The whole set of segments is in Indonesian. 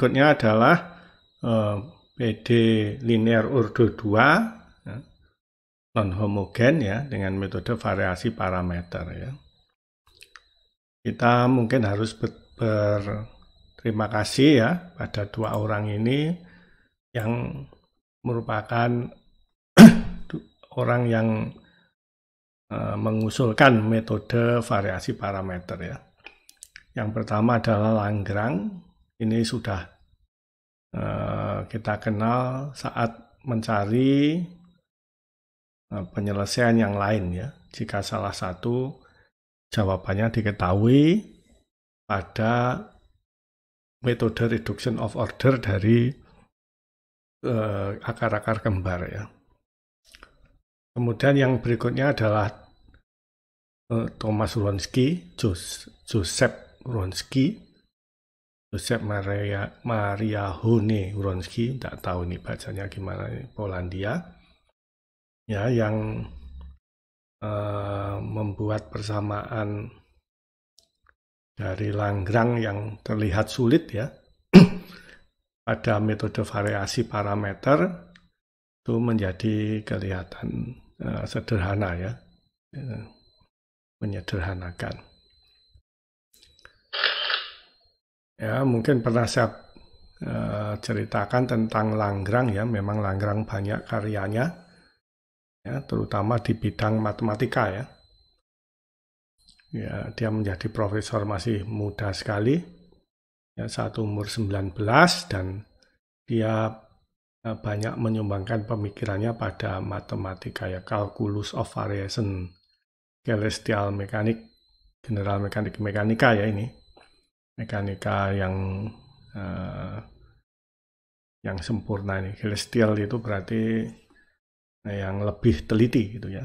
berikutnya adalah eh, PD linear urdu 2 ya, non homogen ya dengan metode variasi parameter ya. Kita mungkin harus ber, berterima kasih ya pada dua orang ini yang merupakan orang yang uh, mengusulkan metode variasi parameter ya. Yang pertama adalah Langgrang ini sudah uh, kita kenal saat mencari uh, penyelesaian yang lain ya. Jika salah satu jawabannya diketahui pada metode reduction of order dari eh, akar-akar uh, kembar ya. Kemudian yang berikutnya adalah uh, Thomas Ronsky, Joseph Ronsky, Josep Maria, Maria Hone Uronski, tidak tahu ini bacanya gimana, Polandia, ya yang uh, membuat persamaan dari Langgrang yang terlihat sulit ya pada metode variasi parameter itu menjadi kelihatan uh, sederhana ya, eh, menyederhanakan. Ya, mungkin pernah saya uh, ceritakan tentang Langgrang ya, memang Langgrang banyak karyanya, ya, terutama di bidang matematika ya. Ya, dia menjadi profesor masih muda sekali, ya, saat umur 19 dan dia eh, banyak menyumbangkan pemikirannya pada matematika ya, kalkulus of variation, celestial mekanik, general mekanik mekanika ya ini mekanika yang uh, yang sempurna ini. Celestial itu berarti eh, yang lebih teliti gitu ya.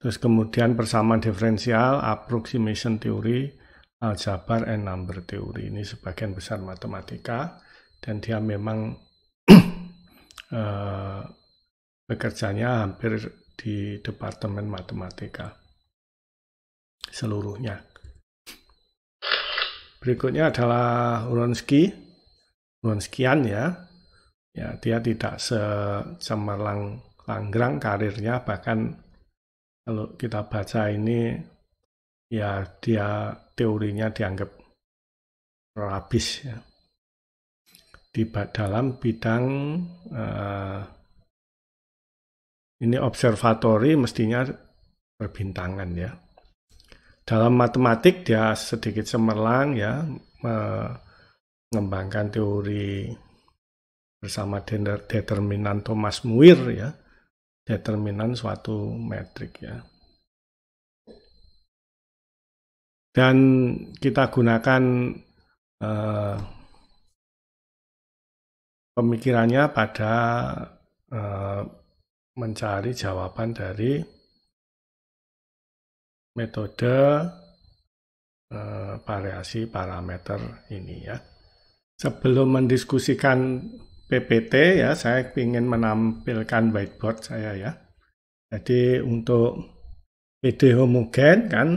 Terus kemudian persamaan diferensial, approximation theory, aljabar and number theory ini sebagian besar matematika dan dia memang uh, eh, bekerjanya hampir di departemen matematika seluruhnya. Berikutnya adalah Uronsky. Uronskyan ya. Ya, dia tidak semerlang langgrang karirnya bahkan kalau kita baca ini ya dia teorinya dianggap rabis ya. Di dalam bidang uh, ini observatori mestinya perbintangan ya dalam matematik dia sedikit semerlang ya mengembangkan teori bersama determinan Thomas Muir ya determinan suatu metrik ya dan kita gunakan uh, pemikirannya pada uh, mencari jawaban dari metode eh, variasi parameter ini ya. Sebelum mendiskusikan PPT ya, saya ingin menampilkan whiteboard saya ya. Jadi untuk PD homogen kan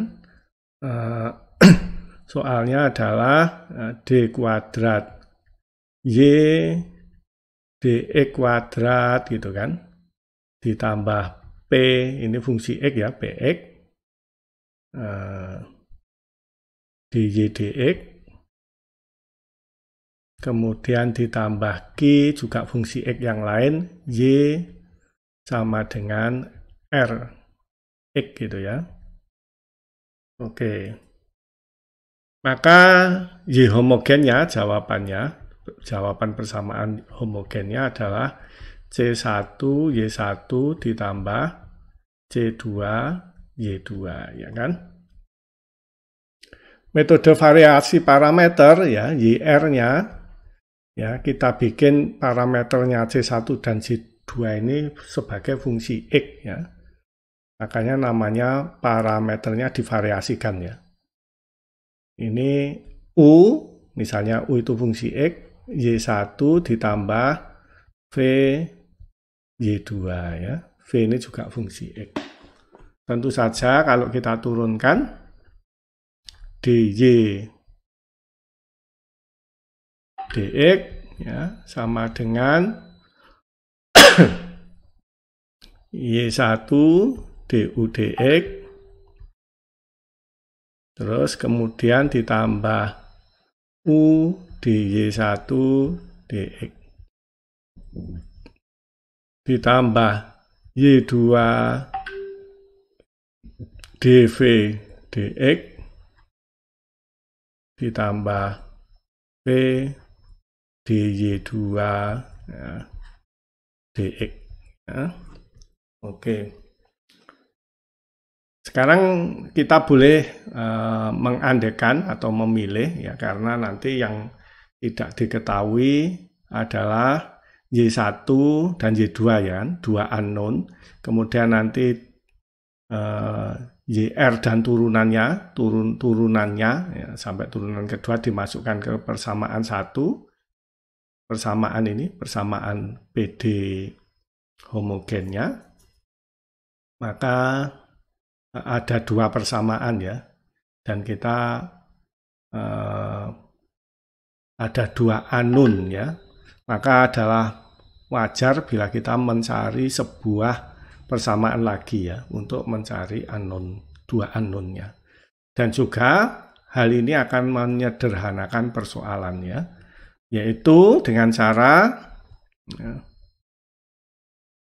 eh, soalnya adalah eh, D kuadrat Y D E kuadrat gitu kan ditambah P ini fungsi X ya PX Eh, di dy kemudian ditambah G juga fungsi X yang lain Y sama dengan R X gitu ya Oke maka Y homogennya jawabannya jawaban persamaan homogennya adalah C1 Y1 ditambah C2 Y2 ya kan. Metode variasi parameter ya YR-nya ya kita bikin parameternya C1 dan C2 ini sebagai fungsi X ya. Makanya namanya parameternya divariasikan ya. Ini U misalnya U itu fungsi X, Y1 ditambah V Y2 ya. V ini juga fungsi X. Tentu saja kalau kita turunkan dy dx ya sama dengan y1 du dx terus kemudian ditambah u dy1 dx ditambah y2 dv dx ditambah p dy2 ya, dx ya. oke sekarang kita boleh uh, eh, mengandekan atau memilih ya karena nanti yang tidak diketahui adalah Y1 dan Y2 ya, dua unknown. Kemudian nanti eh, YR dan turunannya, turun turunannya ya, sampai turunan kedua dimasukkan ke persamaan satu. Persamaan ini persamaan PD homogennya. Maka e, ada dua persamaan ya. Dan kita eh, ada dua anun ya. Maka adalah wajar bila kita mencari sebuah Persamaan lagi ya untuk mencari anon dua anonnya. Dan juga hal ini akan menyederhanakan persoalannya yaitu dengan cara ya,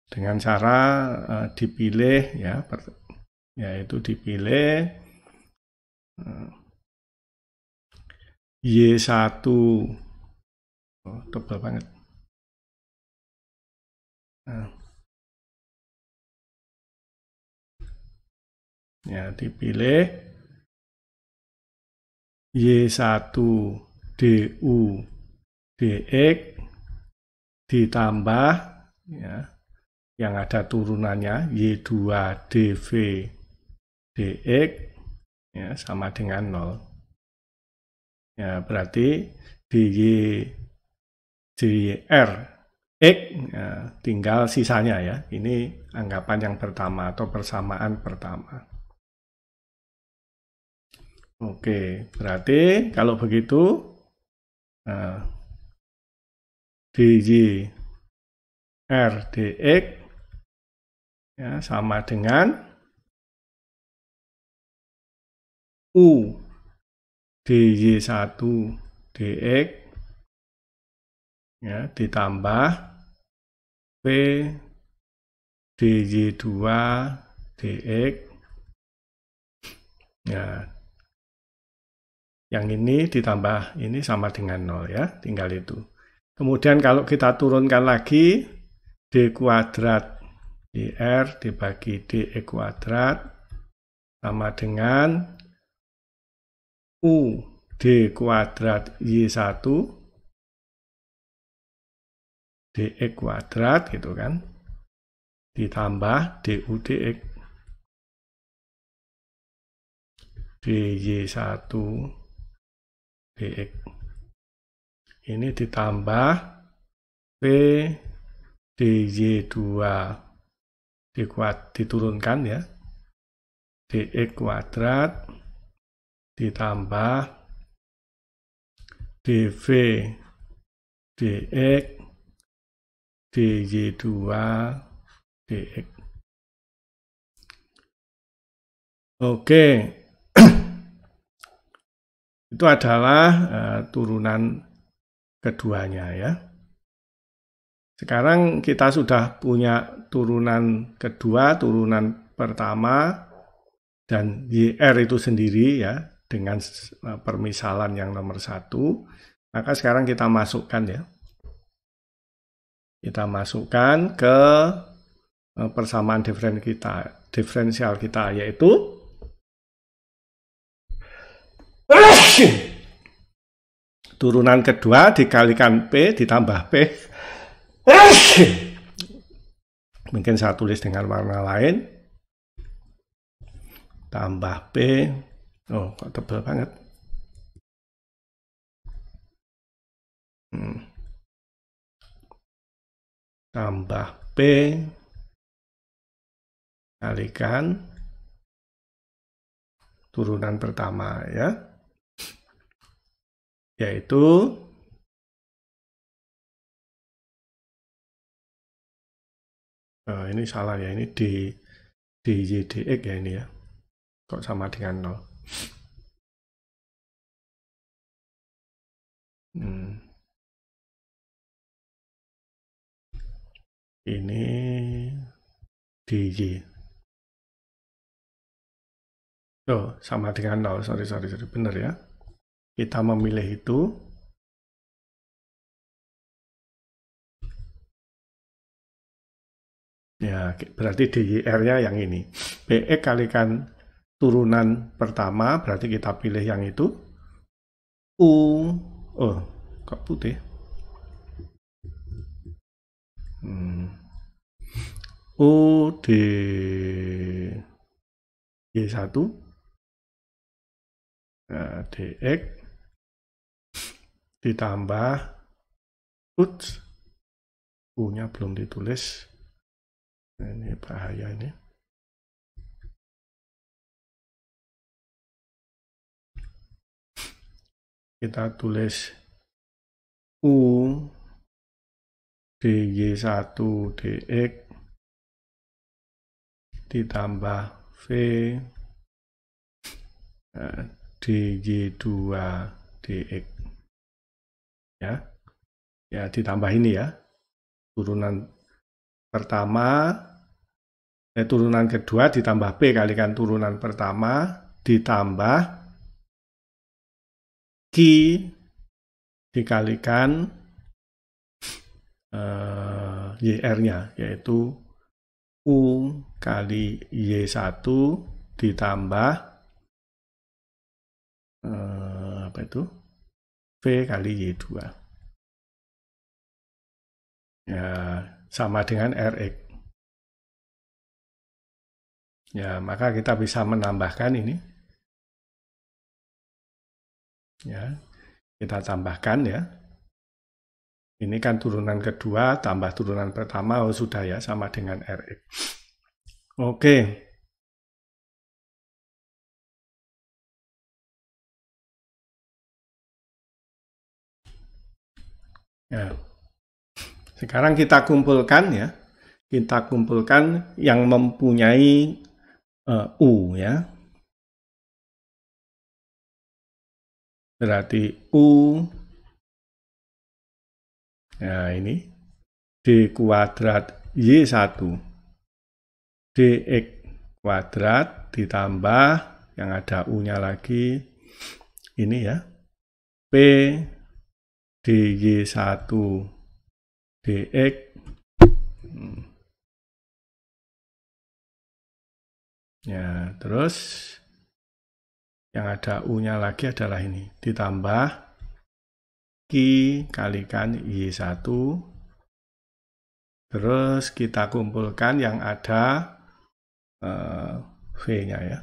dengan cara uh, dipilih ya per, yaitu dipilih uh, eh, Y1 oh, tebal banget. Nah, ya dipilih Y1 DU DX ditambah ya yang ada turunannya Y2 DV DX ya sama dengan 0 ya berarti DY JR X ya, tinggal sisanya ya ini anggapan yang pertama atau persamaan pertama Oke, berarti kalau begitu nah, ya, sama dengan u dy1 dx ya, ditambah p dy2 dx ya yang ini ditambah ini sama dengan 0 ya, tinggal itu. Kemudian kalau kita turunkan lagi, D kuadrat dr dibagi DE kuadrat sama dengan U D kuadrat Y1 DE kuadrat gitu kan ditambah DU DX e DY1 dx. Ini ditambah P dy2 dikuat, diturunkan ya. dx kuadrat ditambah dv dx dy2 dx. Oke, itu adalah uh, turunan keduanya ya. Sekarang kita sudah punya turunan kedua, turunan pertama dan YR itu sendiri ya dengan eh, permisalan yang nomor satu. Maka sekarang kita masukkan ya. Kita masukkan ke eh, persamaan diferensial kita, diferensial kita yaitu Turunan kedua dikalikan P ditambah P. Mungkin saya tulis dengan warna lain. Tambah P. Oh, kok tebal banget. Hmm. Tambah P. Kalikan turunan pertama ya yaitu eh, ini salah ya, ini D, D, Y, D, X ya ini ya. Kok sama dengan nol Hmm. Ini D, Y. Oh, sama dengan nol Sorry, sorry, sorry. Benar ya kita memilih itu. Ya, berarti DYR nya yang ini. BE kalikan turunan pertama, berarti kita pilih yang itu. U, oh, kok putih? Hmm. U, D, G1. E nah, DX, ditambah uts punya belum ditulis. ini bahaya ini. Kita tulis U DY1 DX ditambah V DY2 eh, DX ya ya ditambah ini ya turunan pertama eh, turunan kedua ditambah p kalikan turunan pertama ditambah Q dikalikan eh, YR-nya yaitu U kali Y1 ditambah eh, apa itu V kali Y2. Ya, sama dengan Rx. Ya, maka kita bisa menambahkan ini. Ya, kita tambahkan ya. Ini kan turunan kedua, tambah turunan pertama, oh sudah ya, sama dengan Rx. Oke. Ya. Sekarang kita kumpulkan ya, kita kumpulkan yang mempunyai uh, U ya. Berarti U ya ini D kuadrat Y1 DX kuadrat ditambah yang ada U-nya lagi ini ya P DY1 DX hmm. ya terus yang ada U nya lagi adalah ini ditambah Q kalikan Y1 terus kita kumpulkan yang ada uh, eh, V nya ya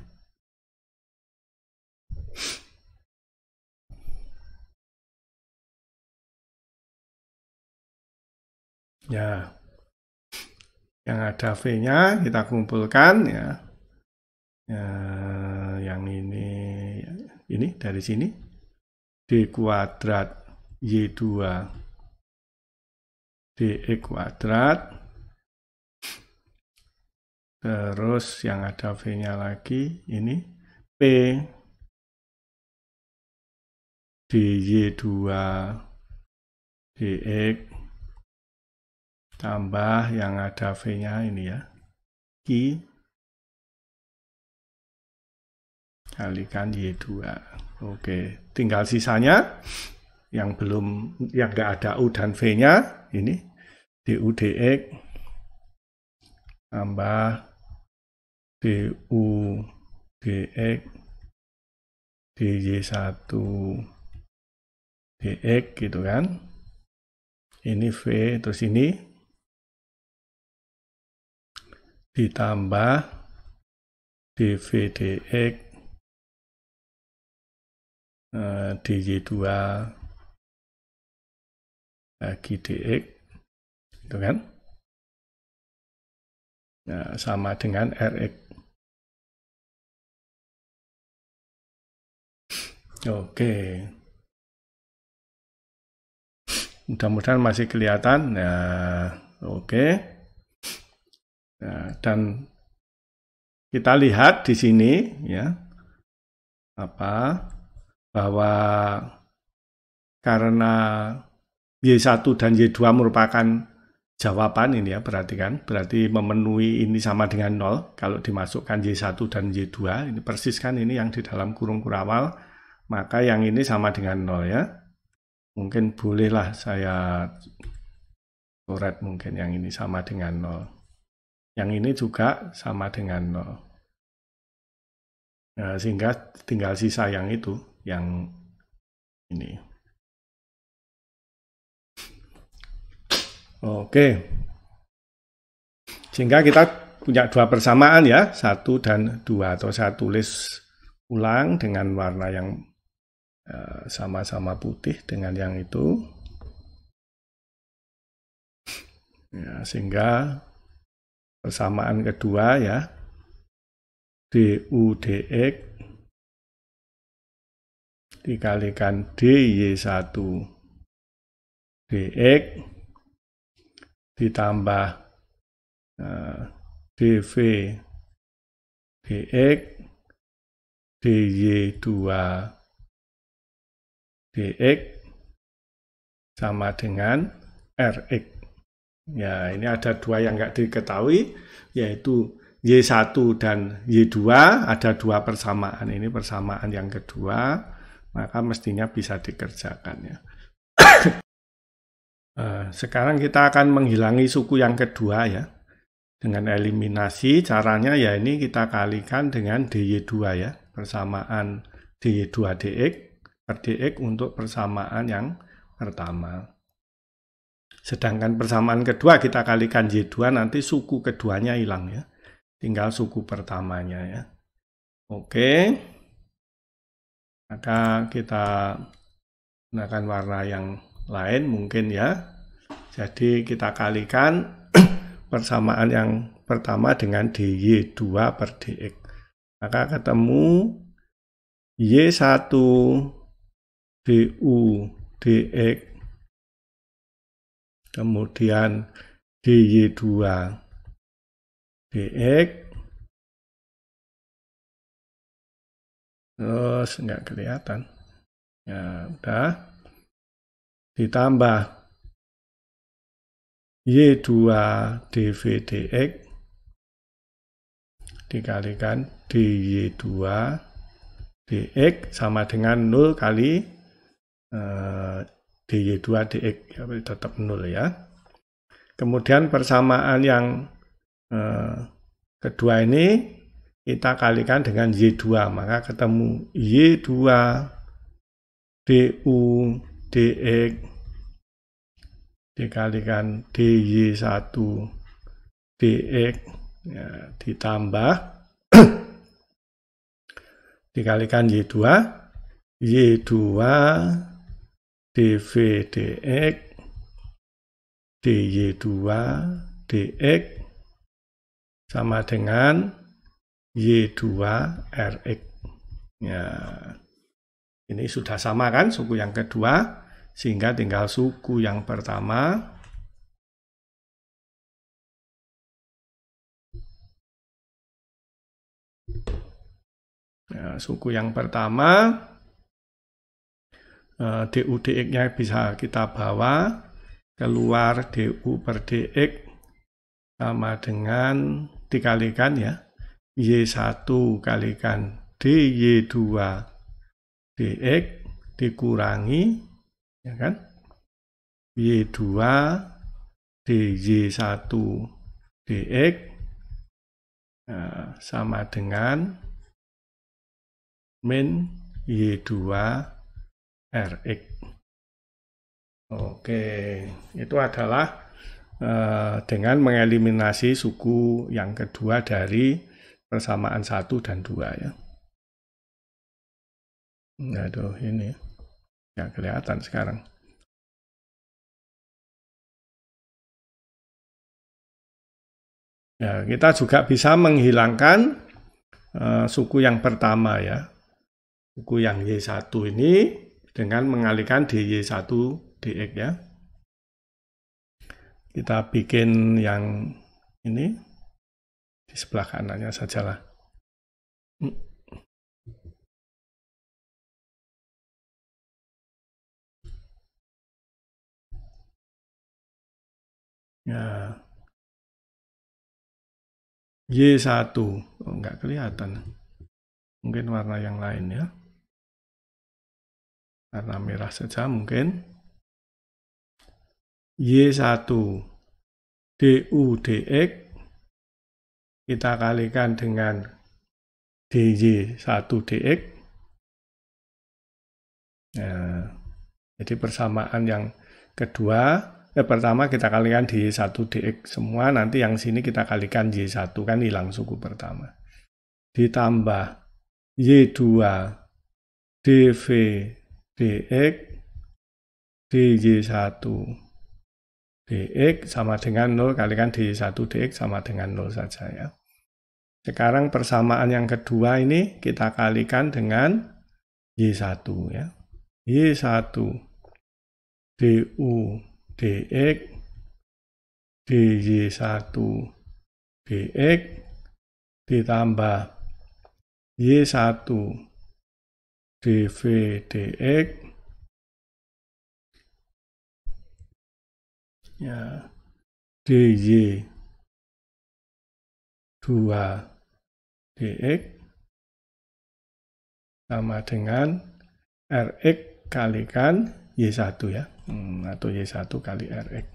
Ya. Yang ada V-nya kita kumpulkan ya. ya. Yang ini ya, ini dari sini D kuadrat Y2 E kuadrat Terus yang ada V-nya lagi ini P D y 2 E tambah yang ada V-nya ini ya. Q kalikan Y2. Oke, tinggal sisanya yang belum yang nggak ada U dan V-nya ini DU DX tambah DU DX DY1 DX gitu kan. Ini V terus ini ditambah dvdx eh, dx dy2 bagi dx itu kan nah, sama dengan rx Oke. Mudah-mudahan masih kelihatan. Nah, oke. Ya, dan kita lihat di sini ya apa bahwa karena Y1 dan Y2 merupakan jawaban ini ya berarti kan berarti memenuhi ini sama dengan nol kalau dimasukkan Y1 dan Y2 ini persis kan ini yang di dalam kurung kurawal maka yang ini sama dengan nol ya mungkin bolehlah saya coret mungkin yang ini sama dengan nol yang ini juga sama dengan 0. Nah, eh, eh, sehingga tinggal sisa yang itu, yang ini. Oke. Sehingga kita punya dua persamaan ya, satu dan dua atau saya tulis ulang dengan warna yang eh, sama-sama putih dengan yang itu. Ya, sehingga persamaan kedua ya du dx dikalikan dy1 dx ditambah eh, dv dx dy2 dx sama dengan rx Ya, ini ada dua yang nggak diketahui, yaitu Y1 dan Y2, ada dua persamaan. Ini persamaan yang kedua, maka mestinya bisa dikerjakan ya. Eh, sekarang kita akan menghilangi suku yang kedua ya. Dengan eliminasi caranya ya ini kita kalikan dengan DY2 ya. Persamaan DY2 DX per DX untuk persamaan yang pertama. Sedangkan persamaan kedua kita kalikan Y2 nanti suku keduanya hilang ya. Tinggal suku pertamanya ya. Oke. Maka kita gunakan warna yang lain mungkin ya. Jadi kita kalikan persamaan yang pertama dengan dy2 per dx. Maka ketemu y1 du dx kemudian dy2 dx terus nggak kelihatan ya udah ditambah y2 dv dx dikalikan dy2 dx sama dengan 0 kali eh, dy2 dx ya tetap nol ya. Kemudian persamaan yang eh, kedua ini kita kalikan dengan y2 maka ketemu y2 du dx dikalikan dy1 dx ya, ditambah dikalikan y2 y2 dv dx dy2 dx sama dengan y2 rx. Ya. Ini sudah sama kan suku yang kedua sehingga tinggal suku yang pertama ya, suku yang pertama dudx eh, DU DX-nya bisa kita bawa keluar DU per DX sama dengan dikalikan ya Y1 kalikan DY2 DX dikurangi ya kan Y2 DY1 DX nah, sama dengan min Y2 Rx. Oke, itu adalah eh, dengan mengeliminasi suku yang kedua dari persamaan satu dan dua ya. Aduh, nah, ini yang kelihatan sekarang. Ya, kita juga bisa menghilangkan uh, suku yang pertama ya. Suku yang Y1 ini dengan mengalihkan DY1 DX ya. Kita bikin yang ini di sebelah kanannya sajalah. Ya. Y1 oh, enggak kelihatan. Mungkin warna yang lain ya warna merah saja mungkin. Y1 DU DX kita kalikan dengan DY1 DX. Nah, jadi persamaan yang kedua, eh, pertama kita kalikan DY1 DX semua, nanti yang sini kita kalikan Y1 kan hilang suku pertama. Ditambah Y2 DV dx dy1 dx sama dengan 0 kalikan dy1 dx sama dengan 0 saja ya. Sekarang persamaan yang kedua ini kita kalikan dengan Y1 ya. Y1 DU DX DY1 DX ditambah Y1 dvdx ya dy 2 dx sama dengan rx kalikan y1 ya hmm, atau y1 kali rx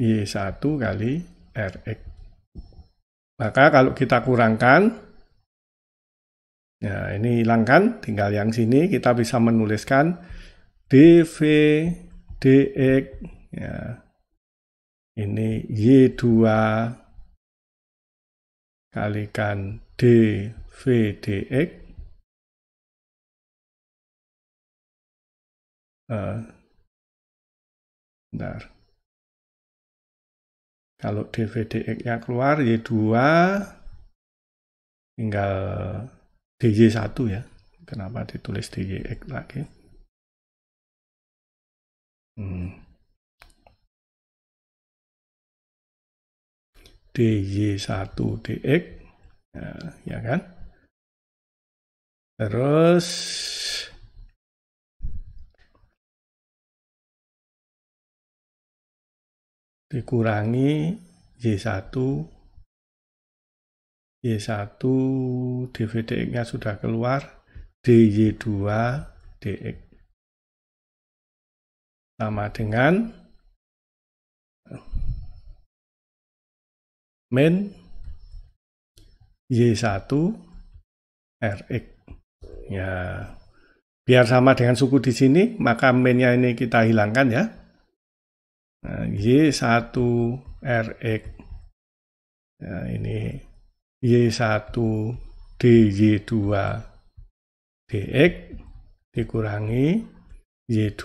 y1 kali rx maka kalau kita kurangkan, ya ini hilangkan, tinggal yang sini kita bisa menuliskan dv dx ya. Ini y2 kalikan dv dx uh, eh, kalau DVDX-nya keluar Y2 tinggal DJ1 ya. Kenapa ditulis DYX lagi? Hmm. DY1 DX ya, ya kan? Terus dikurangi Y1 Y1 dvdx-nya sudah keluar dy2 dx sama dengan min Y1 Rx ya biar sama dengan suku di sini maka minnya ini kita hilangkan ya Nah, Y1 RX nah, ini Y1 DY2 DX dikurangi Y2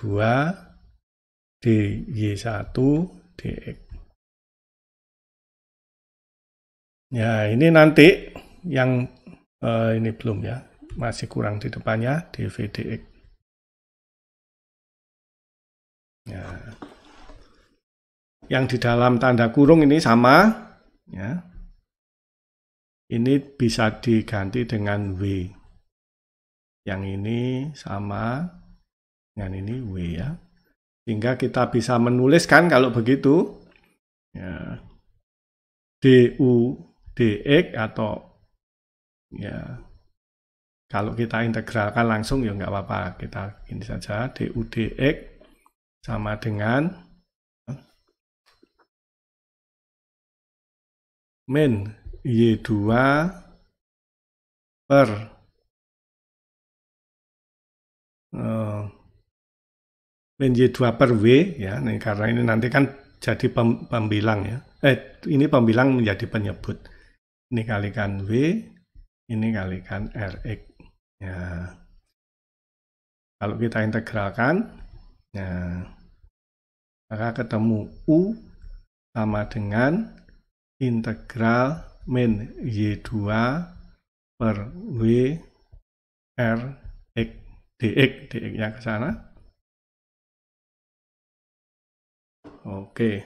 DY1 DX Ya, ini nanti yang eh, ini belum ya, masih kurang di depannya dvdx. Ya yang di dalam tanda kurung ini sama ya. Ini bisa diganti dengan W. Yang ini sama dengan ini W ya. Sehingga kita bisa menuliskan kalau begitu ya, DU DX atau ya kalau kita integralkan langsung ya nggak apa-apa kita ini saja DUDX sama dengan min Y2 per uh, min Y2 per W ya nih, karena ini nanti kan jadi pembilang ya eh ini pembilang menjadi penyebut ini kalikan W ini kalikan Rx ya kalau kita integralkan ya maka ketemu U sama dengan integral min Y2 per W R X DX DX-nya ke sana. Oke.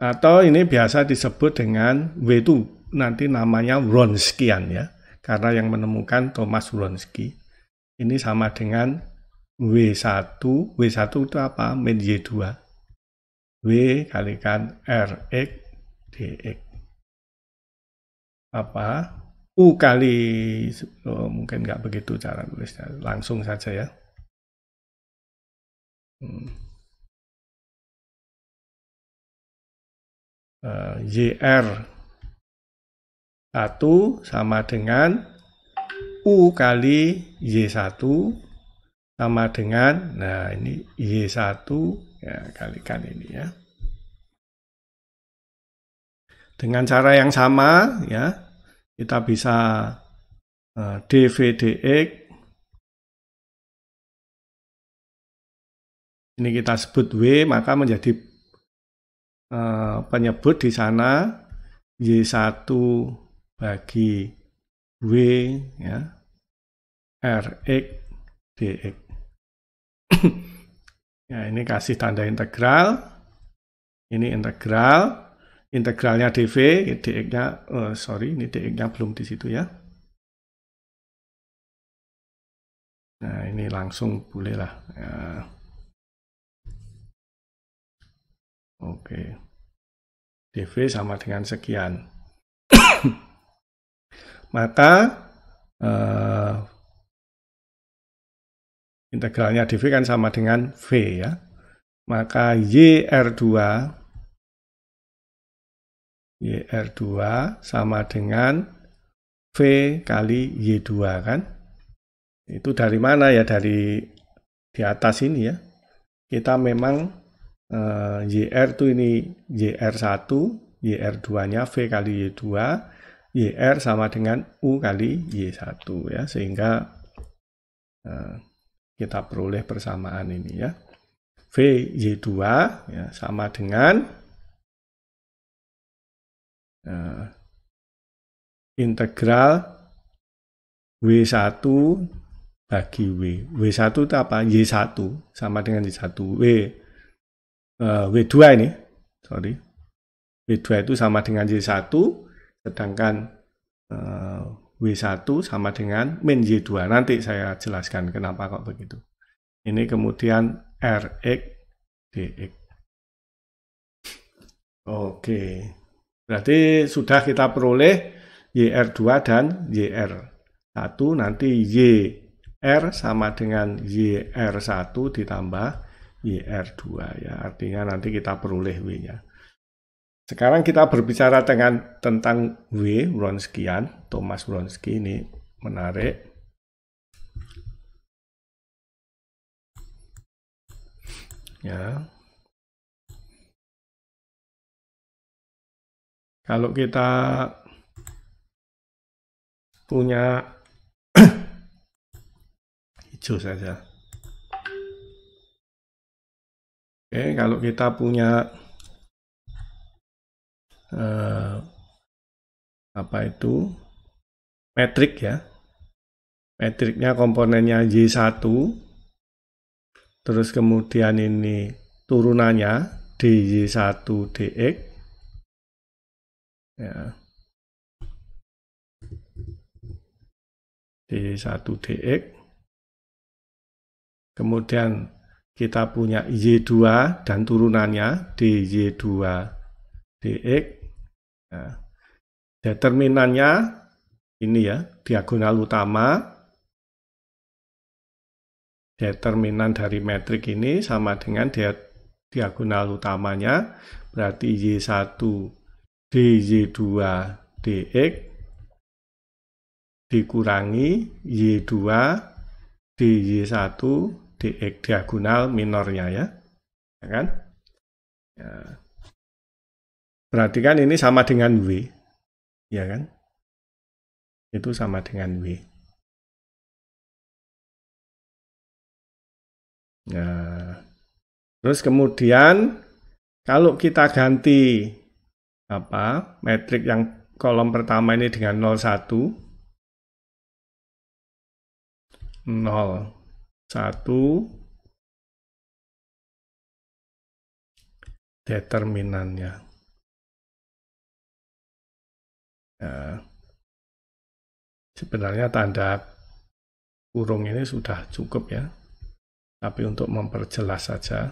Atau ini biasa disebut dengan W2, nanti namanya Wronskian ya. Karena yang menemukan Thomas Wronski. Ini sama dengan W1, W1 itu apa? Min Y2. W kalikan Rx dx. Apa? U kali, oh, mungkin nggak begitu cara tulisnya. Langsung saja ya. Hmm. Uh, YR 1 sama dengan U kali Y1 sama dengan nah ini Y1 ya kalikan ini ya. Dengan cara yang sama ya kita bisa uh, eh, dvdx ini kita sebut W maka menjadi uh, penyebut di sana Y1 bagi W ya Rx dx ya, ini kasih tanda integral. Ini integral. Integralnya dv, dx-nya, oh, eh, sorry, ini dx-nya belum di situ ya. Nah, ini langsung bolehlah. Ya. Oke. dv sama dengan sekian. Maka eh, integralnya dv kan sama dengan v ya. Maka YR2 YR2 sama dengan V kali Y2 kan. Itu dari mana ya? Dari di atas ini ya. Kita memang eh, YR itu ini YR1, YR2-nya V kali Y2, YR sama dengan U kali Y1 ya. Sehingga eh, kita peroleh persamaan ini ya. VY2 ya, sama dengan uh, integral W1 bagi W. W1 itu apa? Y1 sama dengan Y1. W, uh, eh, W2 ini, sorry. W2 itu sama dengan Y1, sedangkan uh, W1 sama dengan min Y2. Nanti saya jelaskan kenapa kok begitu. Ini kemudian Rx dx. Oke. Berarti sudah kita peroleh YR2 dan YR1. Nanti YR sama dengan YR1 ditambah YR2 ya. Artinya nanti kita peroleh W-nya. Sekarang kita berbicara dengan tentang W Wronskian, Thomas Wronski ini menarik. Ya. Kalau kita punya hijau saja. Oke, kalau kita punya eh, apa itu metrik ya metriknya komponennya Y1 terus kemudian ini turunannya DY1 DX ya dy 1 DX kemudian kita punya Y2 dan turunannya DY2 DX Nah, determinannya ini ya, diagonal utama. Determinan dari metrik ini sama dengan diagonal utamanya, berarti Y1 y 2 dx dikurangi Y2 y 1 dx diagonal minornya ya. Ya kan? Ya. Perhatikan ini sama dengan W. Ya kan? Itu sama dengan W. Nah, terus kemudian kalau kita ganti apa metrik yang kolom pertama ini dengan 01 01 determinannya Ya. sebenarnya tanda kurung ini sudah cukup ya tapi untuk memperjelas saja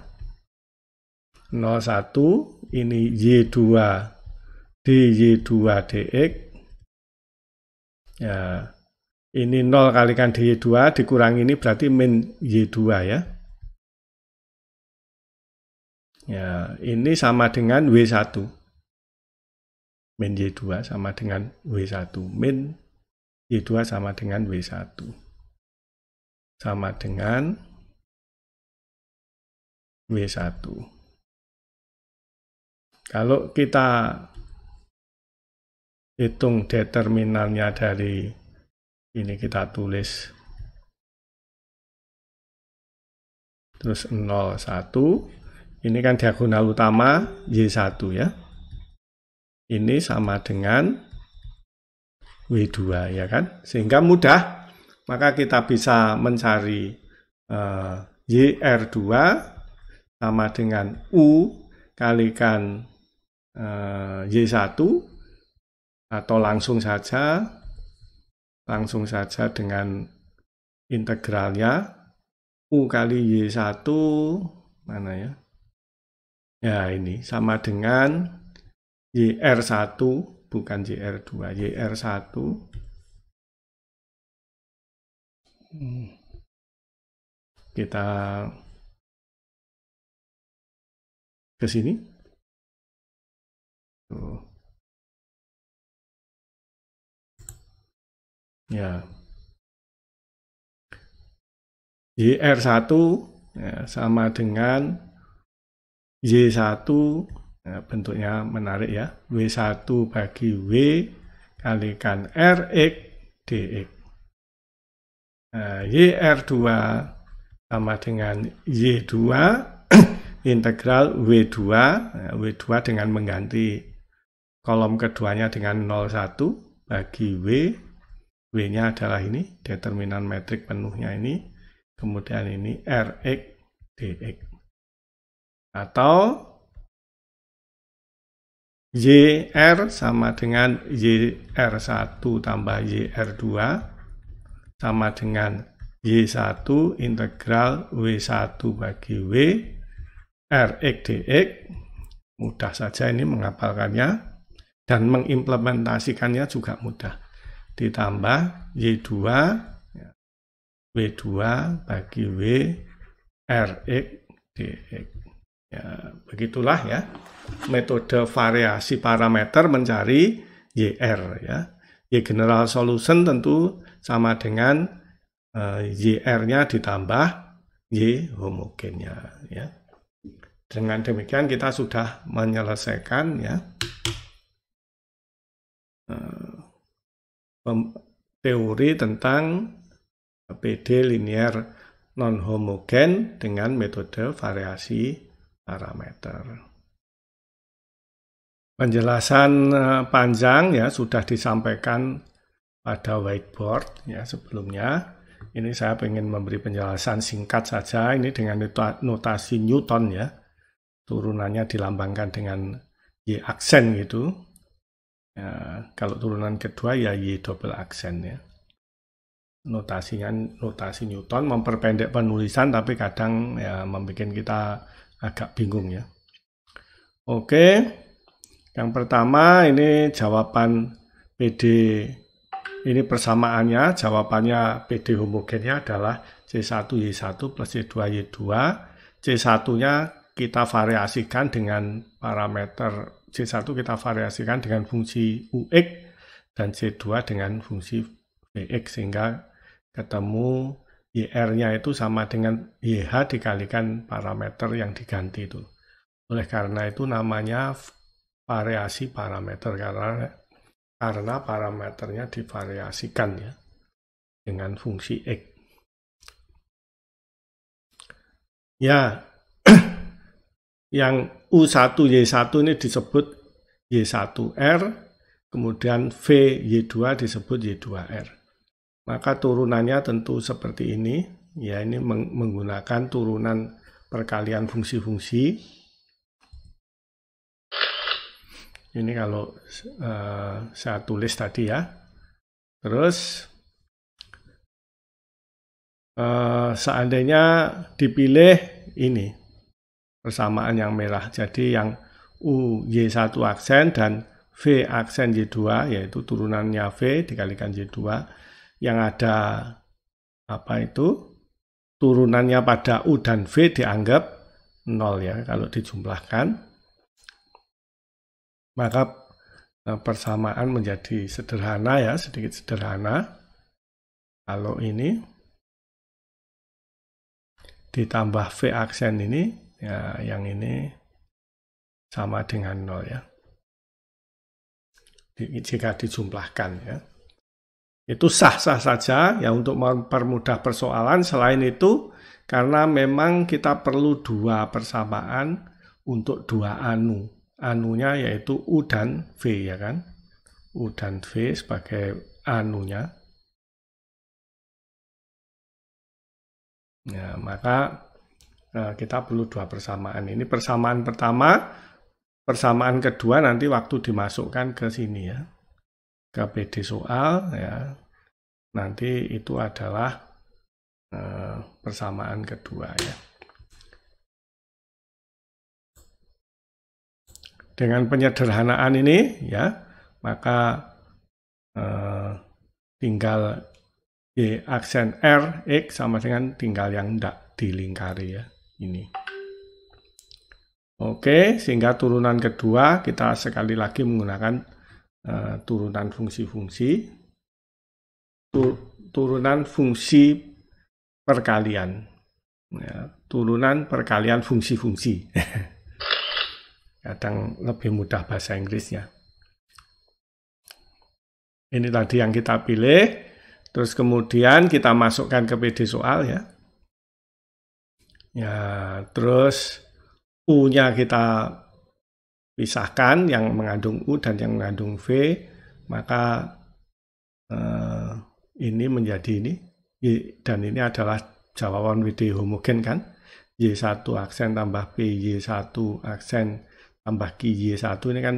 01 ini Y2 DY2 DX ya ini 0 kalikan DY2 dikurangi ini berarti min Y2 ya ya ini sama dengan W1 min Y2 sama dengan W1 min Y2 sama dengan W1 sama dengan W1 kalau kita hitung determinannya dari ini kita tulis terus 0, 1 ini kan diagonal utama Y1 ya ini sama dengan W2 ya kan sehingga mudah maka kita bisa mencari uh, eh, YR2 sama dengan U kalikan uh, eh, Y1 atau langsung saja langsung saja dengan integralnya U kali Y1 mana ya ya ini sama dengan YR1 bukan jr 2 YR1 kita ke sini Tuh. ya YR1 ya, sama dengan Y1 Ya, bentuknya menarik ya. W1 bagi W kalikan Rx dx. Nah, YR2 sama dengan Y2 integral W2, nah, W2 dengan mengganti kolom keduanya dengan 01 bagi W, W-nya adalah ini, determinan metrik penuhnya ini, kemudian ini Rx dx. Atau YR sama dengan YR1 tambah YR2 sama dengan Y1 integral W1 bagi W Rx dx. Mudah saja ini menghafalkannya dan mengimplementasikannya juga mudah. Ditambah Y2 ya. W2 bagi W Rx dx. Ya, begitulah ya metode variasi parameter mencari YR ya. Y general solution tentu sama dengan eh, YR-nya ditambah Y homogennya ya. Dengan demikian kita sudah menyelesaikan ya eh, teori tentang PD linear non homogen dengan metode variasi parameter. Penjelasan eh, panjang ya sudah disampaikan pada whiteboard ya sebelumnya. Ini saya ingin memberi penjelasan singkat saja ini dengan notasi Newton ya. Turunannya dilambangkan dengan Y aksen gitu. Ya, kalau turunan kedua ya Y double aksen ya. Notasinya notasi Newton memperpendek penulisan tapi kadang ya membuat kita agak bingung ya. Oke, yang pertama ini jawaban PD ini persamaannya, jawabannya PD homogennya adalah C1Y1 plus C2Y2. C1-nya kita variasikan dengan parameter C1 kita variasikan dengan fungsi UX dan C2 dengan fungsi VX sehingga ketemu YR-nya itu sama dengan YH dikalikan parameter yang diganti itu. Oleh karena itu namanya variasi parameter karena karena parameternya divariasikan ya dengan fungsi x. Ya, yang U1, Y1 ini disebut Y1R, kemudian V, Y2 disebut Y2R. Maka turunannya tentu seperti ini, ya ini menggunakan turunan perkalian fungsi-fungsi. Ini kalau uh, saya tulis tadi ya. Terus uh, seandainya dipilih ini persamaan yang merah. Jadi yang U Y1 aksen dan V aksen Y2 yaitu turunannya V dikalikan Y2 yang ada apa itu turunannya pada U dan V dianggap nol ya kalau dijumlahkan maka eh, persamaan menjadi sederhana ya sedikit sederhana kalau ini ditambah V aksen ini ya yang ini sama dengan nol ya jika dijumlahkan ya itu sah-sah saja ya untuk mempermudah persoalan. Selain itu, karena memang kita perlu dua persamaan untuk dua anu. Anunya yaitu U dan V ya kan. U dan V sebagai anunya. Ya, maka nah, kita perlu dua persamaan. Ini persamaan pertama, persamaan kedua nanti waktu dimasukkan ke sini ya. KPD soal ya nanti itu adalah eh, persamaan kedua ya. Dengan penyederhanaan ini ya maka eh, tinggal y aksen r x sama dengan tinggal yang tidak dilingkari ya ini. Oke, sehingga turunan kedua kita sekali lagi menggunakan Eh, turunan fungsi-fungsi, turunan fungsi perkalian, ya, turunan perkalian fungsi-fungsi. Kadang lebih mudah bahasa Inggrisnya. Ini tadi yang kita pilih, terus kemudian kita masukkan ke PD soal ya. Ya, terus U-nya kita pisahkan yang mengandung U dan yang mengandung V, maka eh, ini menjadi ini. Y, dan ini adalah jawaban WD homogen kan. Y1 aksen tambah y 1 aksen tambah y 1 ini kan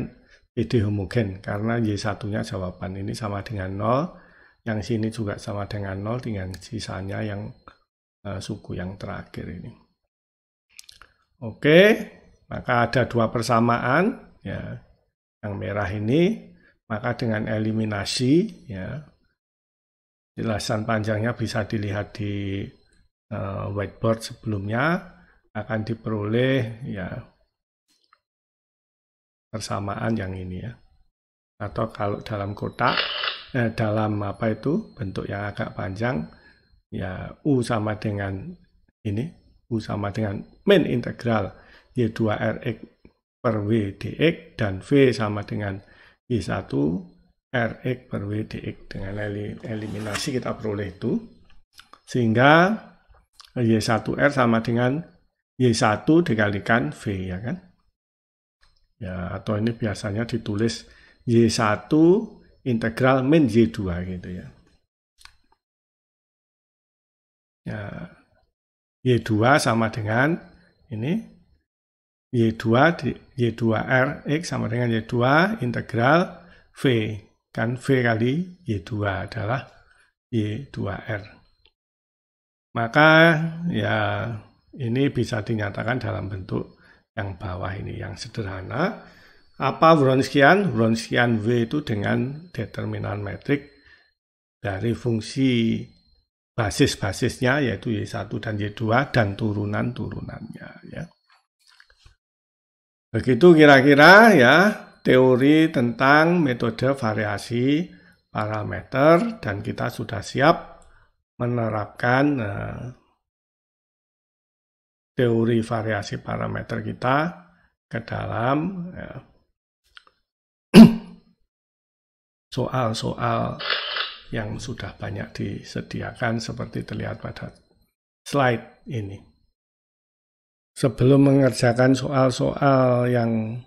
WD homogen karena Y1-nya jawaban ini sama dengan 0, yang sini juga sama dengan 0 dengan sisanya yang uh, suku yang terakhir ini. Oke, maka ada dua persamaan, ya. Yang merah ini, maka dengan eliminasi, ya. Jelasan panjangnya bisa dilihat di uh, whiteboard sebelumnya akan diperoleh ya persamaan yang ini ya atau kalau dalam kotak eh, dalam apa itu bentuk yang agak panjang ya u sama dengan ini u sama dengan main integral Y2Rx per W dx dan V sama dengan Y1 Rx per W dx. Dengan eliminasi kita peroleh itu. Sehingga Y1R sama dengan Y1 dikalikan V ya kan. Ya, atau ini biasanya ditulis Y1 integral min Y2 gitu ya. Ya, Y2 sama dengan ini Y2 Y2R X sama dengan Y2 integral V. Kan V kali Y2 adalah Y2R. Maka ya ini bisa dinyatakan dalam bentuk yang bawah ini, yang sederhana. Apa Wronskian? Wronskian W itu dengan determinan metrik dari fungsi basis-basisnya yaitu Y1 dan Y2 dan turunan-turunannya. Ya. Begitu kira-kira ya teori tentang metode variasi parameter dan kita sudah siap menerapkan eh, teori variasi parameter kita ke dalam ya. soal-soal yang sudah banyak disediakan seperti terlihat pada slide ini sebelum mengerjakan soal-soal yang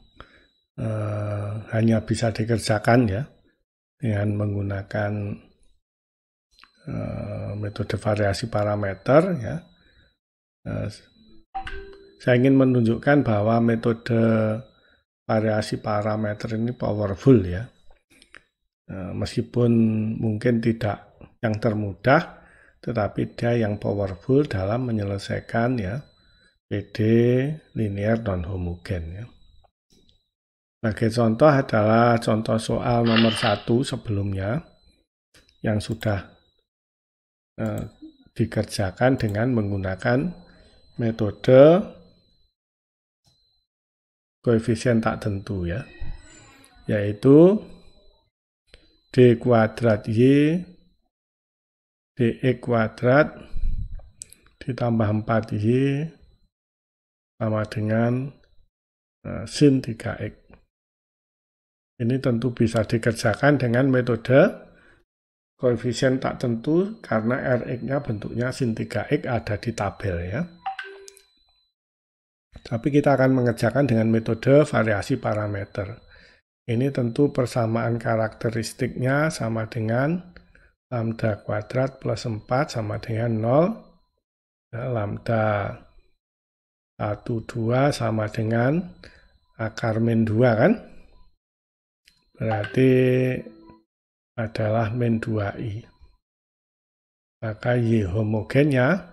eh, hanya bisa dikerjakan ya dengan menggunakan eh, metode variasi parameter ya. Eh, saya ingin menunjukkan bahwa metode variasi parameter ini powerful ya. Eh, meskipun mungkin tidak yang termudah, tetapi dia yang powerful dalam menyelesaikan ya PD linear non homogen ya. Sebagai contoh adalah contoh soal nomor satu sebelumnya yang sudah eh, dikerjakan dengan menggunakan metode koefisien tak tentu ya, yaitu d kuadrat y dx e kuadrat ditambah 4y sama dengan eh, sin 3x. Ini tentu bisa dikerjakan dengan metode koefisien tak tentu karena Rx-nya bentuknya sin 3x ada di tabel ya. Tapi kita akan mengerjakan dengan metode variasi parameter. Ini tentu persamaan karakteristiknya sama dengan lambda kuadrat plus 4 sama dengan 0. Ya, lambda 1, 2 sama dengan akar min 2 kan? Berarti adalah min 2i. Maka Y homogennya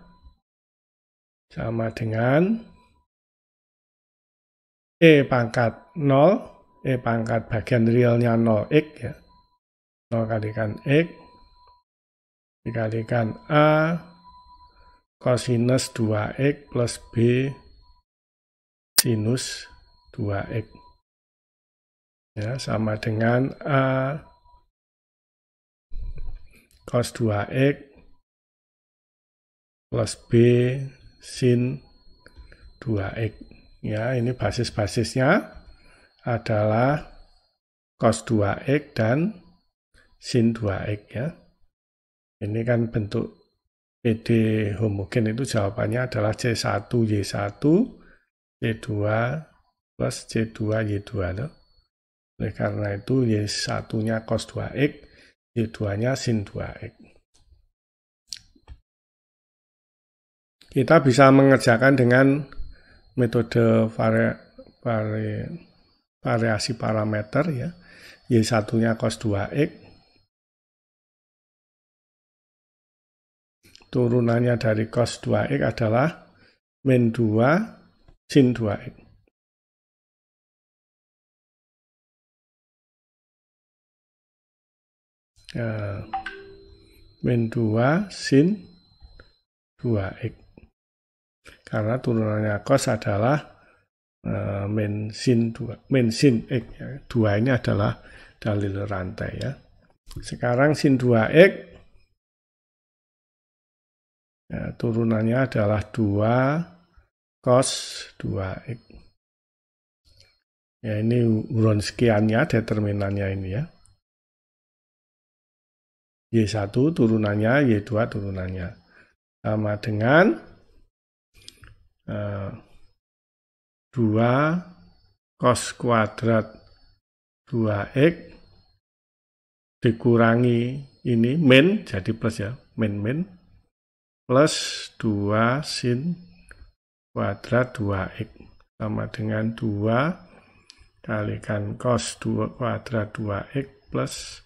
sama dengan E pangkat 0, E pangkat bagian realnya 0x ya. 0 kalikan x dikalikan A cosinus 2x plus B sinus 2x. Ya, sama dengan A cos 2x plus B sin 2x. Ya, ini basis-basisnya adalah cos 2x dan sin 2x ya. Ini kan bentuk PD homogen itu jawabannya adalah C1Y1 C2 plus C2 Y2 no? Oleh karena itu Y1-nya cos 2X, Y2-nya sin 2X. Kita bisa mengerjakan dengan metode vari, vari, variasi parameter ya. Y1-nya cos 2X. Turunannya dari cos 2X adalah min 2 hindweg ya, min 2 sin 2x karena turunannya kos adalah uh, min sin 2 min sin x ya. 2 ini adalah dalil rantai ya sekarang sin 2x ya, e, turunannya adalah 2 cos 2x. Ya ini uron sekiannya determinannya ini ya. Y1 turunannya, Y2 turunannya. Sama dengan uh, 2 cos kuadrat 2x dikurangi ini min jadi plus ya, min min plus 2 sin kuadrat 2x sama dengan 2 kalikan cos 2 kuadrat 2x plus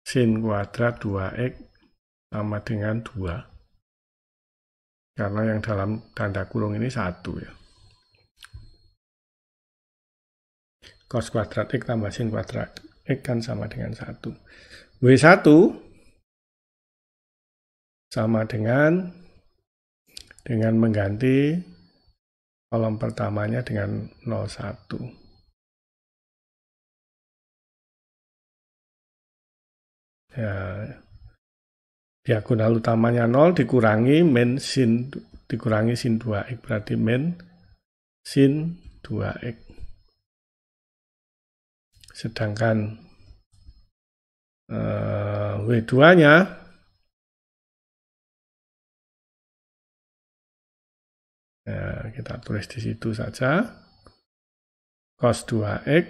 sin kuadrat 2x sama dengan 2. Karena yang dalam tanda kurung ini 1 ya. Cos kuadrat x tambah sin kuadrat x kan sama dengan 1. W1 sama dengan dengan mengganti kolom pertamanya dengan 01. Ya, diagonal utamanya 0 dikurangi min sin dikurangi sin 2x berarti min sin 2x. Sedangkan eh, W2-nya Ya, kita tulis di situ saja. Cos 2x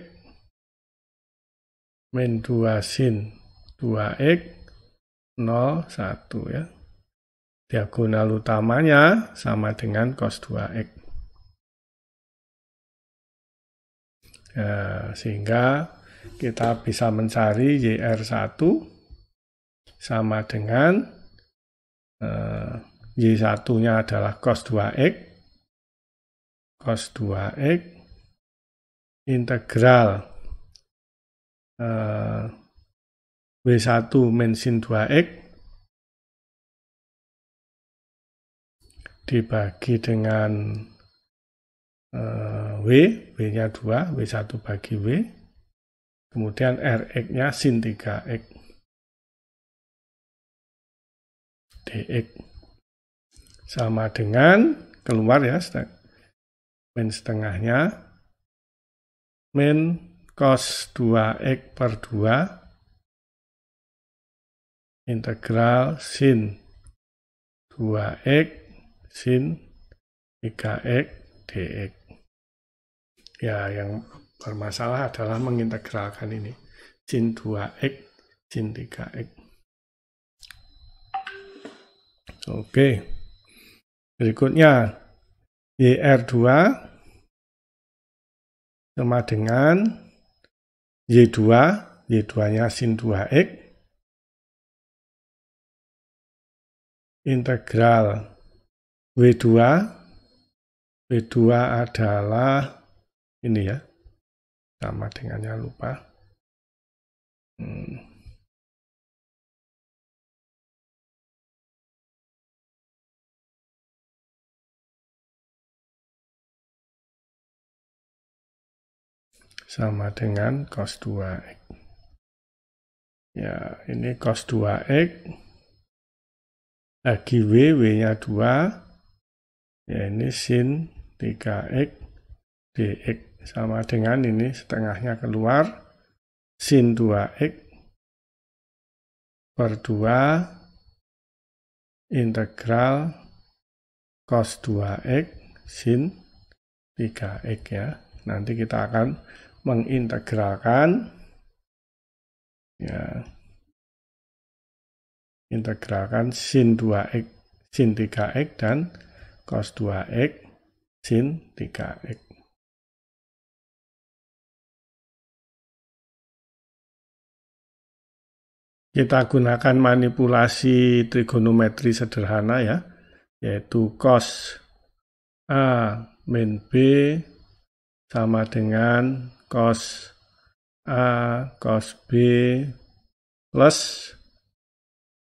min 2 sin 2x 0, 1 ya. Diagonal utamanya sama dengan cos 2x. Ya, eh, sehingga kita bisa mencari YR1 sama dengan eh, Y1-nya adalah cos 2x cos 2x integral uh, W1 min sin 2x dibagi dengan uh, W, W-nya 2, W1 bagi W, kemudian Rx-nya sin 3x dx sama dengan keluar ya min setengahnya min cos 2x per 2 integral sin 2x sin 3x dx. Ya, yang bermasalah adalah mengintegralkan ini. Sin 2x, sin 3x. Oke. Berikutnya, YR2 sama dengan Y2, Y2-nya sin 2X, integral W2, W2 adalah ini ya, sama dengannya lupa. Hmm. sama dengan cos 2x. Ya, ini cos 2x lagi W, W-nya 2. Ya, ini sin 3x dx sama dengan ini setengahnya keluar sin 2x per 2 integral cos 2x sin 3x ya. Nanti kita akan mengintegralkan ya integralkan sin 2x sin 3x dan cos 2x sin 3x kita gunakan manipulasi trigonometri sederhana ya, yaitu cos A min B sama dengan cos A cos B plus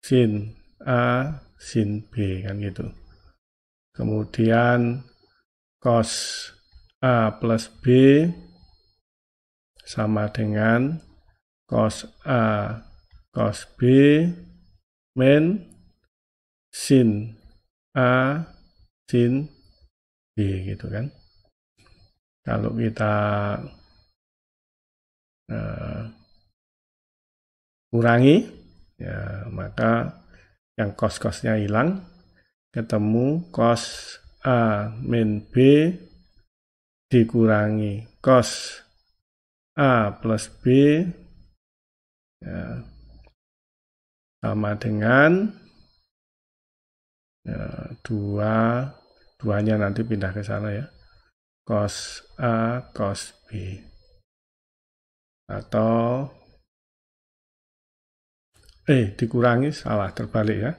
sin A sin B kan gitu. Kemudian cos A plus B sama dengan cos A cos B min sin A sin B gitu kan. Kalau kita uh, kurangi, ya, maka yang kos-kosnya hilang, ketemu kos A min B dikurangi kos A plus B ya, sama dengan ya, dua duanya nanti pindah ke sana ya kos A kos B atau eh dikurangi salah terbalik ya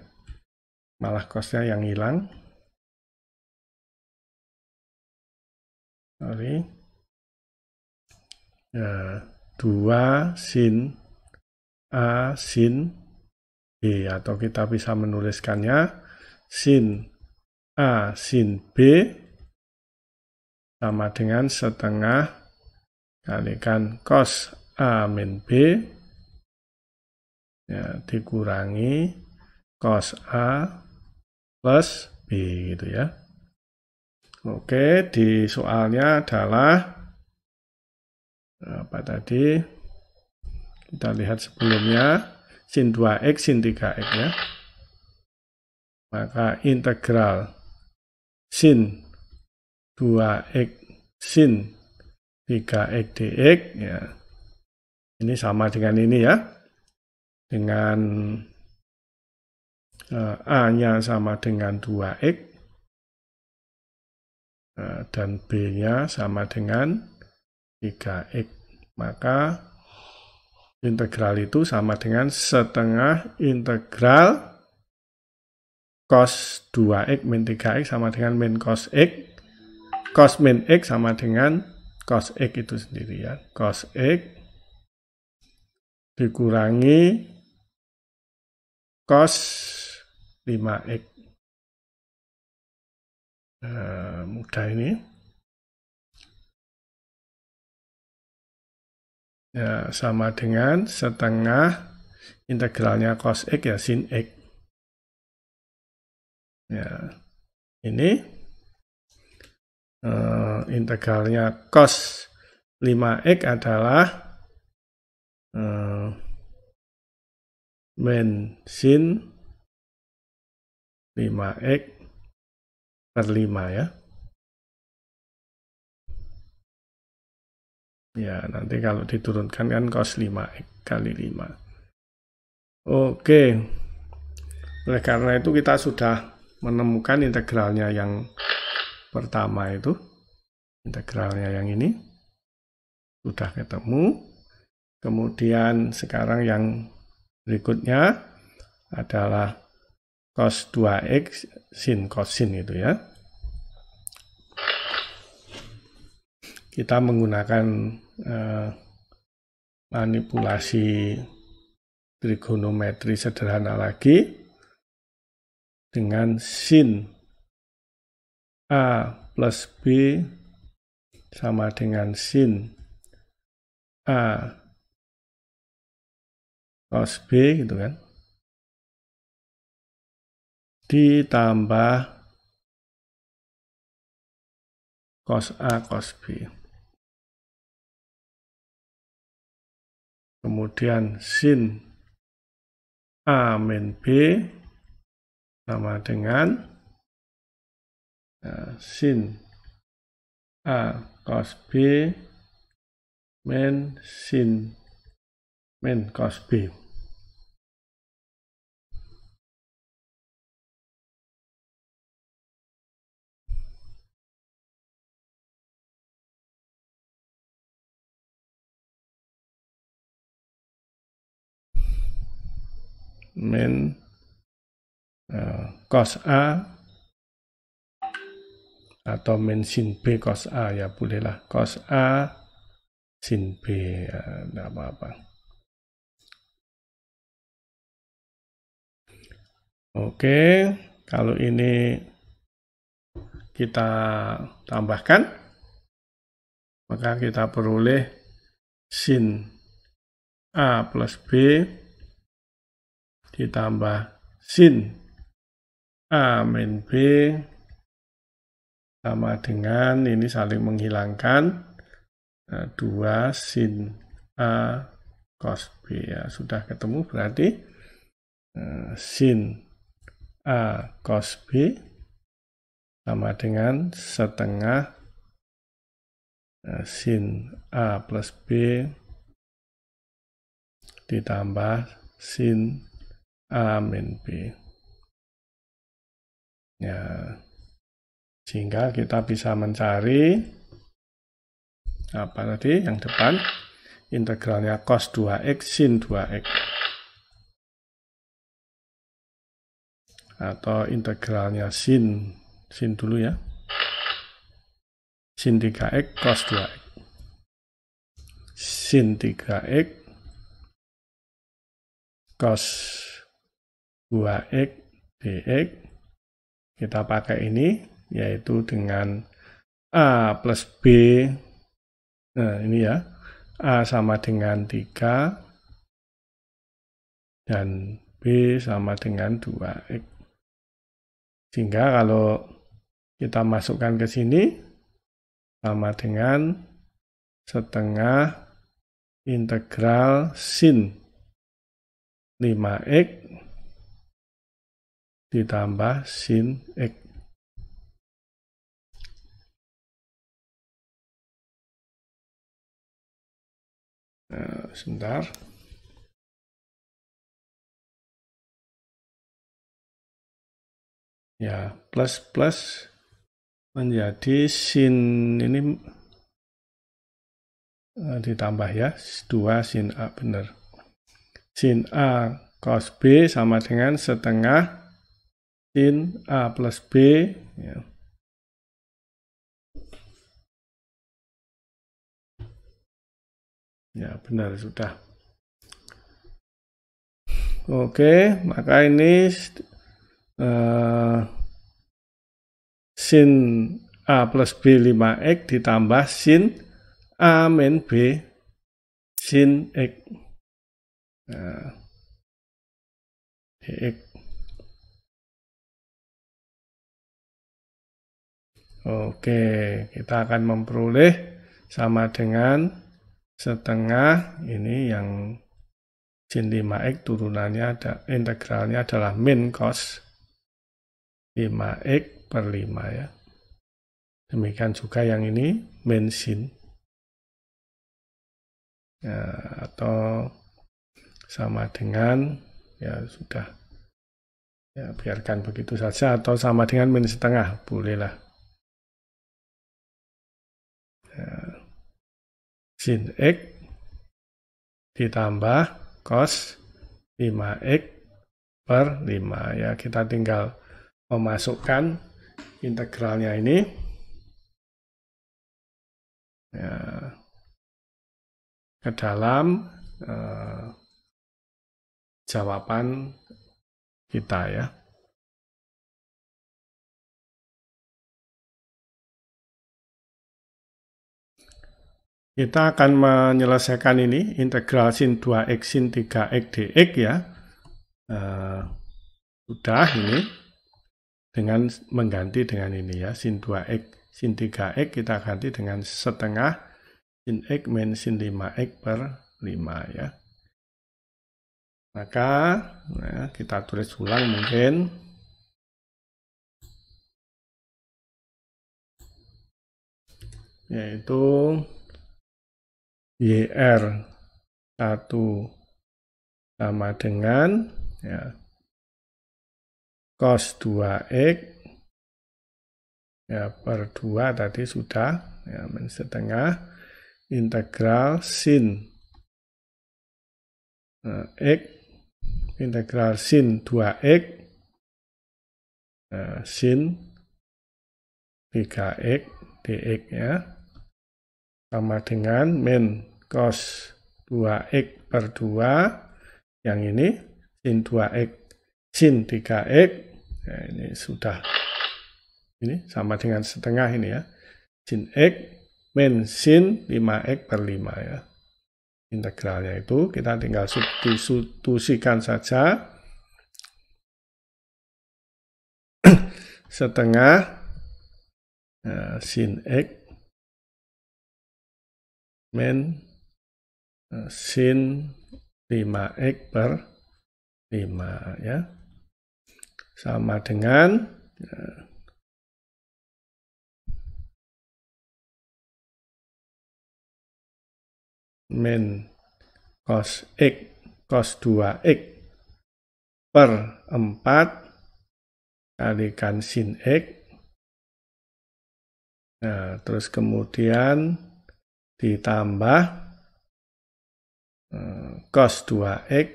malah costnya yang hilang sorry ya, 2 sin A sin B atau kita bisa menuliskannya sin A sin B sama dengan setengah kalikan cos A min B ya, dikurangi cos A plus B gitu ya. Oke, di soalnya adalah apa tadi? Kita lihat sebelumnya sin 2x sin 3x ya. Maka integral sin 2x sin 3x dx ya ini sama dengan ini ya. Dengan uh, eh, A-nya sama dengan 2X. Uh, eh, dan B-nya sama dengan 3X. Maka integral itu sama dengan setengah integral cos 2x min 3x sama dengan min cos x. Cos min x sama dengan cos x itu sendiri ya. Cos x dikurangi cos 5x. Nah, mudah ini. Ya, sama dengan setengah integralnya cos x ya sin x. Ya, ini eh, integralnya cos 5x adalah uh, sin 5x per 5 ya. Ya, nanti kalau diturunkan kan cos 5x kali 5. Oke. Oleh karena itu kita sudah menemukan integralnya yang pertama itu. Integralnya yang ini. Sudah ketemu. Kemudian sekarang yang berikutnya adalah cos 2x sin cosin itu ya. Kita menggunakan eh, manipulasi trigonometri sederhana lagi dengan sin A plus B sama dengan sin A cos B gitu kan. Ditambah cos A, cos B. Kemudian sin A min B sama dengan eh, sin A cos B min sin min cos B. min uh, cos A atau min sin B cos A ya bolehlah cos A sin B ya, apa-apa oke kalau ini kita tambahkan maka kita peroleh sin A plus B ditambah sin A min B sama dengan ini saling menghilangkan nah, 2 sin A cos B ya sudah ketemu berarti uh, sin A cos B sama dengan setengah uh, sin A plus B ditambah sin Amin. Ya. Sehingga kita bisa mencari apa tadi yang depan integralnya cos 2x sin 2x atau integralnya sin sin dulu ya sin 3x cos 2x sin 3x cos 2x dx. Kita pakai ini, yaitu dengan A plus B. Nah, ini ya. A sama dengan 3 dan B sama dengan 2X. Sehingga kalau kita masukkan ke sini, sama dengan setengah integral sin 5x ditambah sin x. Nah, sebentar. Ya, plus plus menjadi sin ini eh, ditambah ya 2 sin A benar sin A cos B sama dengan setengah sin A plus B ya. ya benar sudah oke maka ini uh, sin A plus B 5X ditambah sin A min B sin X nah, Oke, kita akan memperoleh sama dengan setengah ini yang sin 5x turunannya ada integralnya adalah min cos 5x per 5 ya. Demikian juga yang ini min sin. Ya, atau sama dengan ya sudah ya biarkan begitu saja atau sama dengan min setengah bolehlah Ya. sin x ditambah cos 5x per 5 ya kita tinggal memasukkan integralnya ini ya, ke dalam eh, jawaban kita ya Kita akan menyelesaikan ini integral sin 2x sin 3x dx ya. Uh, sudah ini dengan mengganti dengan ini ya sin 2x sin 3x kita ganti dengan setengah sin x min sin 5x per 5 ya. Maka nah, kita tulis ulang mungkin. Yaitu YR 1 sama dengan ya, cos 2x ya, per 2 tadi sudah ya, min setengah integral sin nah, x integral sin 2x nah, sin 3x dx ya sama dengan min cos 2x per 2 yang ini sin 2x sin 3x ya ini sudah ini sama dengan setengah ini ya sin x min sin 5x per 5 ya integralnya itu kita tinggal substitusikan saja setengah uh, sin x min Eh, sin 5x per 5 ya. Sama dengan ya, min cos x cos 2x per 4 kalikan sin x. Nah, terus kemudian ditambah Hmm, cos 2x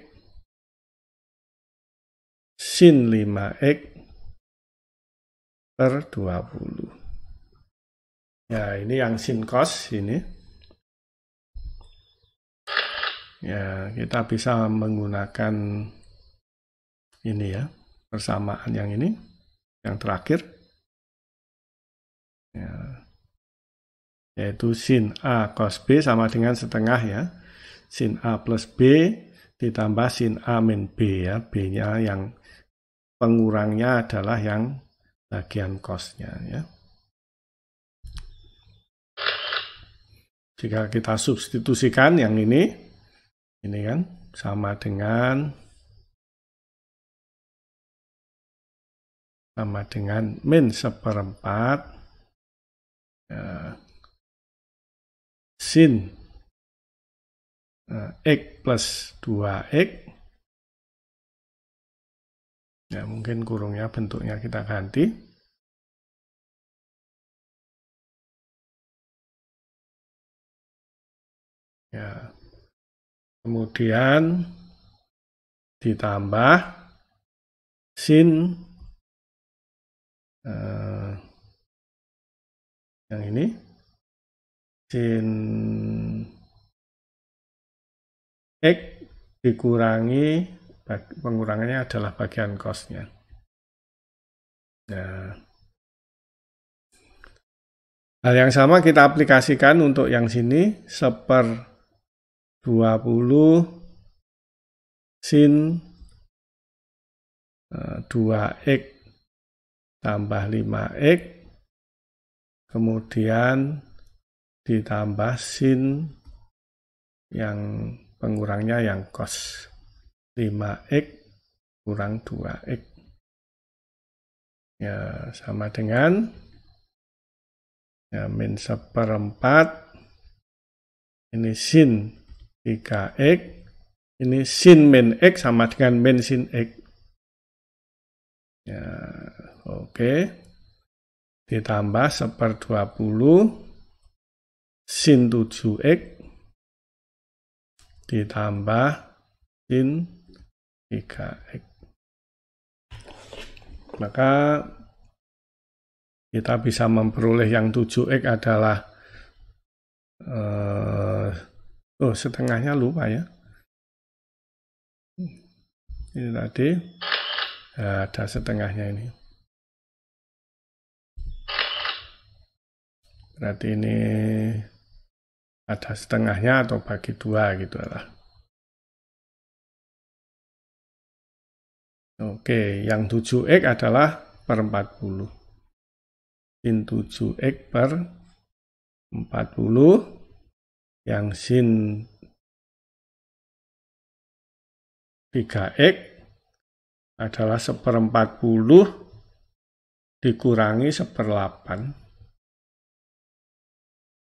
sin 5x per 20. Ya, ini yang sin cos ini. Ya, kita bisa menggunakan ini ya, persamaan yang ini, yang terakhir. Ya, yaitu sin A cos B sama dengan setengah ya sin A plus B ditambah sin A min B ya. B-nya yang pengurangnya adalah yang bagian kosnya ya. Jika kita substitusikan yang ini, ini kan sama dengan sama dengan min seperempat ya, sin Eh, X plus 2X. Ya, mungkin kurungnya bentuknya kita ganti. Ya. Kemudian ditambah sin eh, yang ini sin X dikurangi, pengurangannya adalah bagian costnya. Nah, hal yang sama kita aplikasikan untuk yang sini, seper 20 sin 2x eh, tambah 5x kemudian ditambah sin yang pengurangnya yang cos 5x kurang 2x ya sama dengan ya min seperempat ini sin 3x ini sin min x sama dengan min sin x ya oke okay. ditambah seper 20 sin 7x ditambah sin 3x. Maka kita bisa memperoleh yang 7x adalah eh, oh setengahnya lupa ya. Ini tadi ya, ada setengahnya ini. Berarti ini ada setengahnya atau bagi dua gitu lah. Oke, yang 7x adalah per 40. Sin 7x per 40. Yang sin 3x adalah seperempat puluh dikurangi seperlapan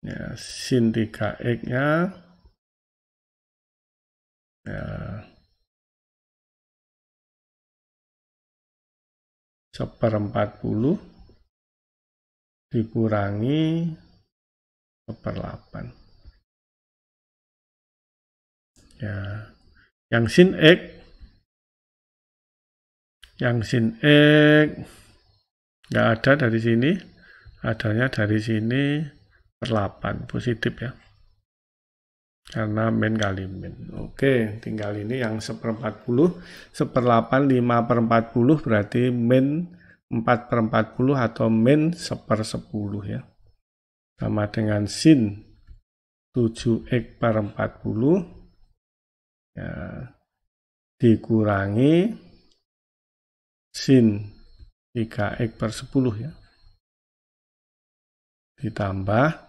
ya sin 3x nya ya seperempat ya. puluh dikurangi seperlapan ya yang sin x yang sin x nggak ada dari sini adanya dari sini per 8 positif ya karena min kali min oke tinggal ini yang seperempat puluh 8 5 perempat puluh berarti min 4 perempat puluh atau min per 10 ya sama dengan sin 7x per 40 ya, dikurangi sin 3x per 10 ya ditambah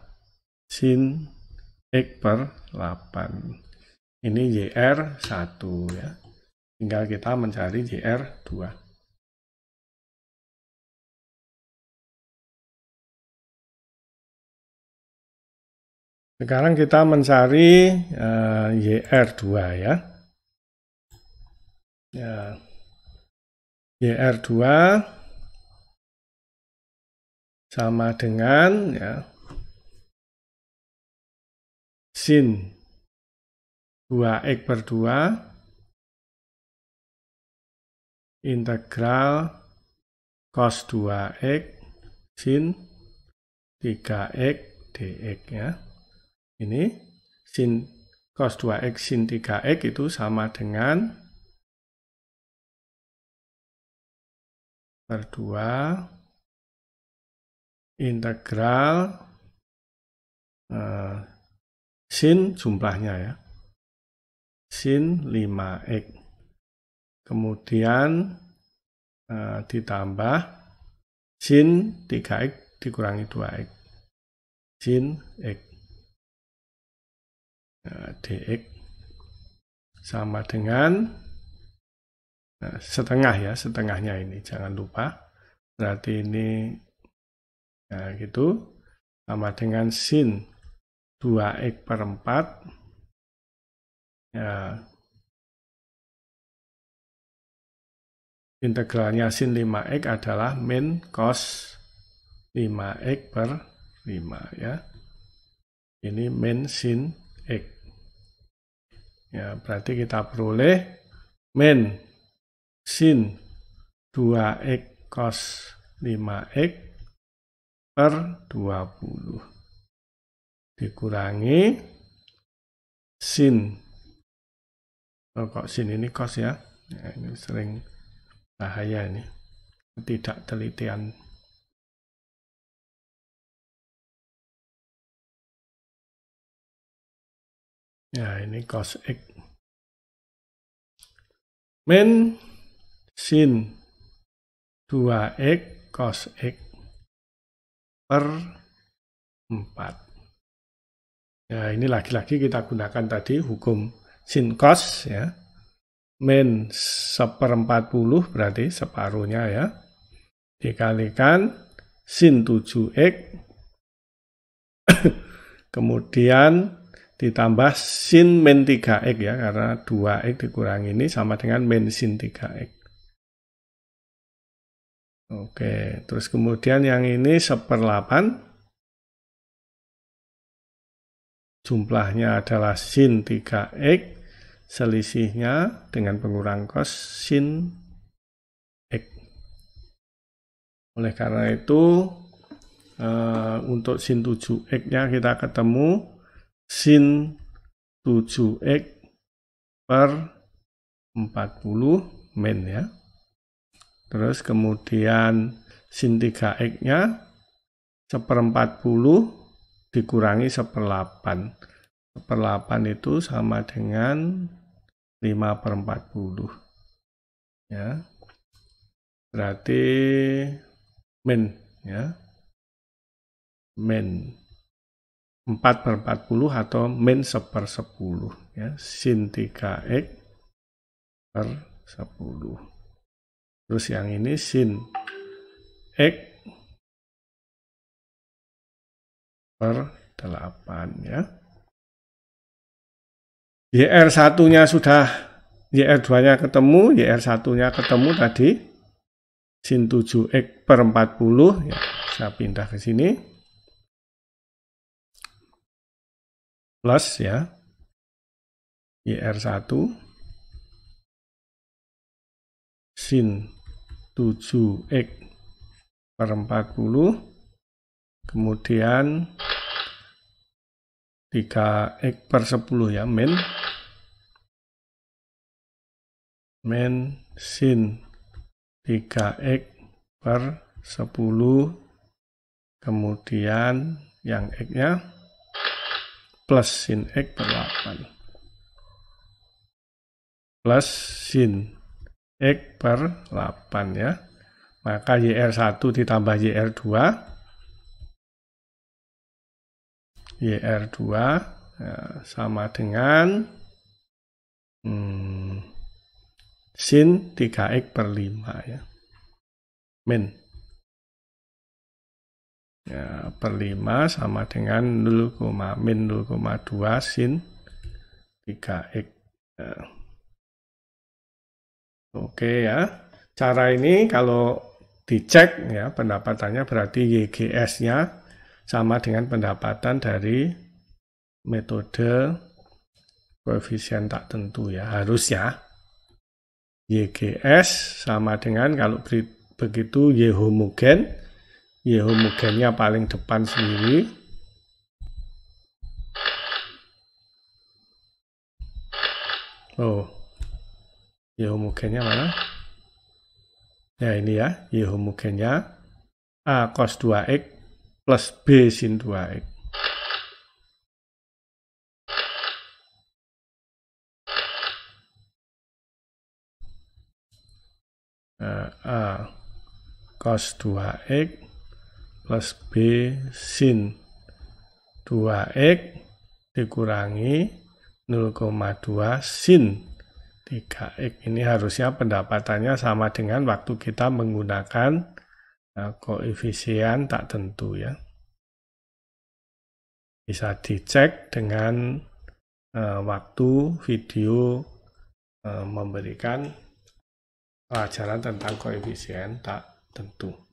sin X per 8. Ini JR 1 ya. Tinggal kita mencari JR 2. Sekarang kita mencari uh, eh, YR2 ya. ya. YR2 sama dengan ya sin 2x per 2 integral cos 2x sin 3x dx ya. Ini sin cos 2x sin 3x itu sama dengan per 2 integral eh, sin jumlahnya ya sin 5x kemudian eh, ditambah sin 3x dikurangi 2x sin x nah, dx sama dengan Nah, setengah ya, setengahnya ini jangan lupa. Berarti ini nah gitu sama dengan sin 2x per 4 ya, integralnya sin 5x adalah min cos 5x per 5 ya. Ini min sin x. Ya, berarti kita peroleh min sin 2x cos 5x per 20 dikurangi sin. Oh, kok sin ini kos ya? nah, ini sering bahaya ini. Tidak telitian. Ya, ini cos X. Min sin 2X cos X per 4. Ya, ini lagi-lagi kita gunakan tadi hukum sin cos ya. Min seperempat puluh berarti separuhnya ya. Dikalikan sin 7x. Kemudian ditambah sin min 3x ya, karena 2x dikurang ini sama dengan min sin 3x. Oke, terus kemudian yang ini seperlapan jumlahnya adalah sin 3x selisihnya dengan pengurang kos sin x. Oleh karena itu eh, untuk sin 7x-nya kita ketemu sin 7x per 40 min ya. Terus kemudian sin 3x-nya seperempat puluh dikurangi seperlapan. Seperlapan itu sama dengan 5 per 40. Ya. Berarti min. Ya. Min. 4 per 40 atau min 1 per 10. Ya. Sin 3x per 10. Terus yang ini sin x per 8 ya. YR1-nya sudah, YR2-nya ketemu, YR1-nya ketemu tadi. Sin 7X per 40, ya, saya pindah ke sini. Plus ya, YR1. Sin 7X per 40 kemudian 3x per 10 ya min min sin 3x per 10 kemudian yang x nya plus sin x per 8 plus sin x per 8 ya maka YR1 ditambah YR2 YR2 ya, sama dengan hmm, sin 3x per 5 ya. Min. Ya, per 5 sama dengan 0, min 0,2 sin 3x. Ya. Oke ya. Cara ini kalau dicek ya pendapatannya berarti YGS-nya sama dengan pendapatan dari metode koefisien tak tentu ya harusnya YGS sama dengan kalau begitu Y homogen Y homogennya paling depan sendiri oh Y homogennya mana ya ini ya Y homogennya A cos 2X plus B sin 2X. Eh, A cos 2X plus B sin 2X dikurangi 0,2 sin 3X. Ini harusnya pendapatannya sama dengan waktu kita menggunakan Ya, koefisien tak tentu ya. Bisa dicek dengan uh, waktu video uh, memberikan pelajaran tentang koefisien tak tentu.